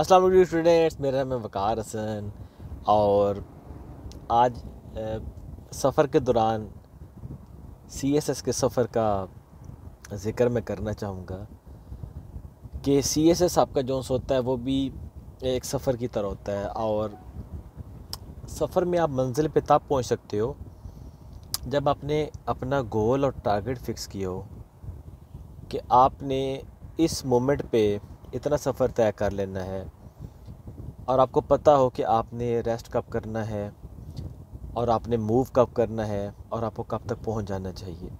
अस्सलाम वालेकुम स्टूडेंट्स मेरा नाम है वकार हसन और आज सफ़र के दौरान सी एस एस के सफ़र का ज़िक्र मैं करना चाहूँगा कि सी एस एस आपका जो होता है वो भी एक सफ़र की तरह होता है और सफ़र में आप मंजिल पे तब पहुँच सकते हो जब आपने अपना गोल और टारगेट फिक्स किया हो कि आपने इस मोमेंट पे इतना सफ़र तय कर लेना है और आपको पता हो कि आपने रेस्ट कब करना है और आपने मूव कब करना है और आपको कब तक पहुंच जाना चाहिए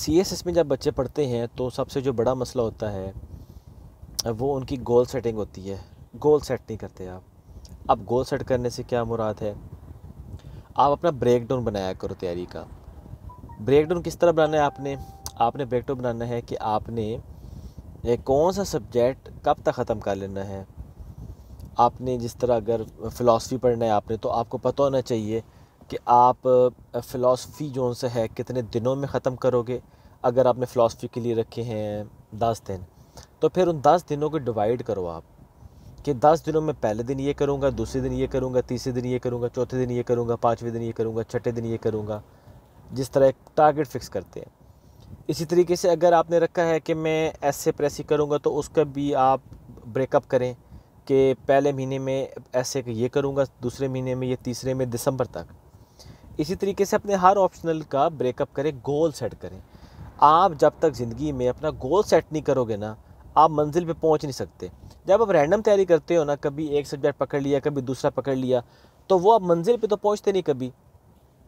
सी एस एस में जब बच्चे पढ़ते हैं तो सबसे जो बड़ा मसला होता है वो उनकी गोल सेटिंग होती है गोल सेट नहीं करते आप अब गोल सेट करने से क्या मुराद है आप अपना ब्रेक डाउन बनाया करो तैयारी का ब्रेक डाउन किस तरह बनाना है आपने आपने ब्रेक डाउन बनाना है कि आपने ये कौन सा सब्जेक्ट कब तक ख़त्म कर लेना है आपने जिस तरह अगर फ़िलासफ़ी पढ़ना है आपने तो आपको पता होना चाहिए कि आप फ़िलासफ़ी जो से है कितने दिनों में ख़त्म करोगे अगर आपने फ़िलासफ़ी के लिए रखे हैं दस दिन तो फिर उन दस दिनों को डिवाइड करो आप कि दस दिनों में पहले दिन ये करूँगा दूसरे दिन ये करूँगा तीसरे दिन ये करूँगा चौथे दिन ये करूँगा पाँचवें दिन ये करूँगा छठे दिन ये करूँगा जिस तरह एक टारगेट फिक्स करते हैं इसी तरीके से अगर आपने रखा है कि मैं ऐसे प्रेसिंग करूँगा तो उसका भी आप ब्रेकअप करें कि पहले महीने में ऐसे ये करूँगा दूसरे महीने में ये तीसरे में दिसंबर तक इसी तरीके से अपने हर ऑप्शनल का ब्रेकअप करें गोल सेट करें आप जब तक ज़िंदगी में अपना गोल सेट नहीं करोगे ना आप मंजिल पे पहुंच नहीं सकते जब आप रैंडम तैयारी करते हो ना कभी एक सब्जेक्ट पकड़ लिया कभी दूसरा पकड़ लिया तो वो आप मंजिल पे तो पहुंचते नहीं कभी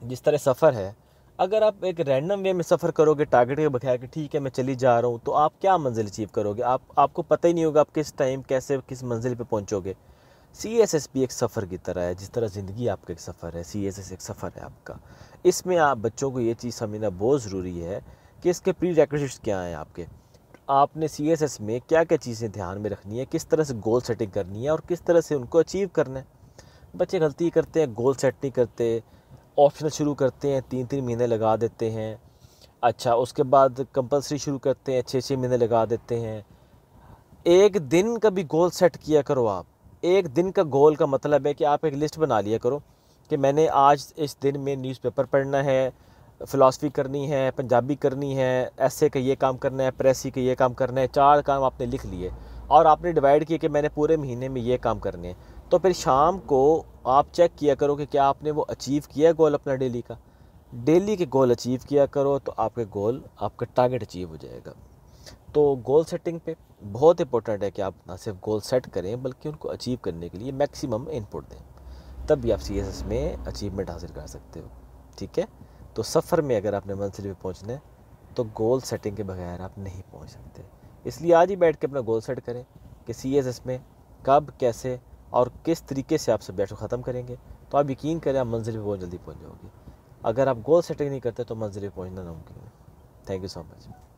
जिस तरह सफ़र है अगर आप एक रैंडम वे में सफ़र करोगे टारगेट के बगैर कि ठीक है मैं चली जा रहा हूँ तो आप क्या मंजिल अचीव करोगे आप आपको पता ही नहीं होगा आप किस टाइम कैसे किस मंजिल पे पहुँचोगे सी एस एस भी एक सफ़र की तरह है जिस तरह ज़िंदगी आपका एक सफ़र है सी एस एस एक सफ़र है आपका इसमें आप बच्चों को ये चीज़ समझना बहुत ज़रूरी है कि इसके प्री रिक्वेस्ट क्या हैं आपके आपने सी एस एस में क्या क्या चीज़ें ध्यान में रखनी है किस तरह से गोल सेटिंग करनी है और किस तरह से उनको अचीव करना है बच्चे गलती करते हैं गोल सेट नहीं करते ऑप्शनल शुरू करते हैं तीन तीन महीने लगा देते हैं अच्छा उसके बाद कंपलसरी शुरू करते हैं छः छः महीने लगा देते हैं एक दिन का भी गोल सेट किया करो आप एक दिन का गोल का मतलब है कि आप एक लिस्ट बना लिया करो कि मैंने आज इस दिन में न्यूज़पेपर पढ़ना है फ़िलासफ़ी करनी है पंजाबी करनी है ऐसे का ये काम करना है प्रेसी का ये काम करना है चार काम आपने लिख लिए और आपने डिवाइड किया कि मैंने पूरे महीने में ये काम करने हैं तो फिर शाम को आप चेक किया करो कि क्या आपने वो अचीव किया है गोल अपना डेली का डेली के गोल अचीव किया करो तो आपके गोल आपका टारगेट अचीव हो जाएगा तो गोल सेटिंग पे बहुत इंपॉर्टेंट है कि आप ना सिर्फ गोल सेट करें बल्कि उनको अचीव करने के लिए मैक्सिमम इनपुट दें तब भी आप सी में अचीवमेंट हासिल कर सकते हो ठीक है तो सफ़र में अगर आपने मंजिल पर पहुँचना है तो गोल सेटिंग के बगैर आप नहीं पहुँच सकते इसलिए आज ही बैठ के अपना गोल सेट करें कि सी में कब कैसे और किस तरीके से आप सब बैठक ख़त्म करेंगे तो आप यकीन करें आप मंजिल पर बहुत जल्दी पहुँच जाओगे अगर आप गोल सेटिंग नहीं करते तो मंजिल पर पहुँचना नामुमकिन है थैंक यू सो मच